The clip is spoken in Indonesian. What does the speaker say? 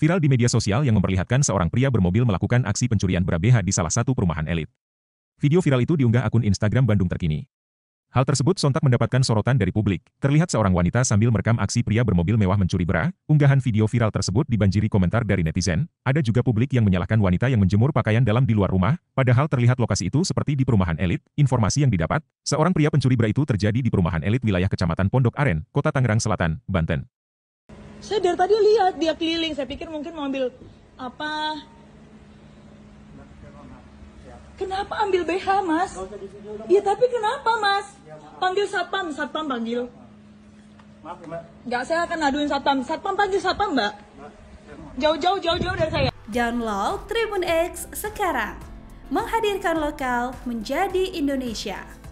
Viral di media sosial yang memperlihatkan seorang pria bermobil melakukan aksi pencurian berabeha di salah satu perumahan elit. Video viral itu diunggah akun Instagram Bandung terkini. Hal tersebut sontak mendapatkan sorotan dari publik. Terlihat seorang wanita sambil merekam aksi pria bermobil mewah mencuri bra. Unggahan video viral tersebut dibanjiri komentar dari netizen. Ada juga publik yang menyalahkan wanita yang menjemur pakaian dalam di luar rumah, padahal terlihat lokasi itu seperti di perumahan elit. Informasi yang didapat, seorang pria pencuri bra itu terjadi di perumahan elit wilayah Kecamatan Pondok Aren, Kota Tangerang Selatan, Banten saya dari tadi lihat dia keliling saya pikir mungkin mau ambil apa Kenapa ambil BH mas? Iya tapi kenapa mas? panggil satpam, satpam panggil. Maaf mbak. Gak saya akan aduin satpam, satpam panggil satpam mbak. Jauh-jauh, jauh-jauh dari saya. Download Tribun X sekarang. Menghadirkan lokal menjadi Indonesia.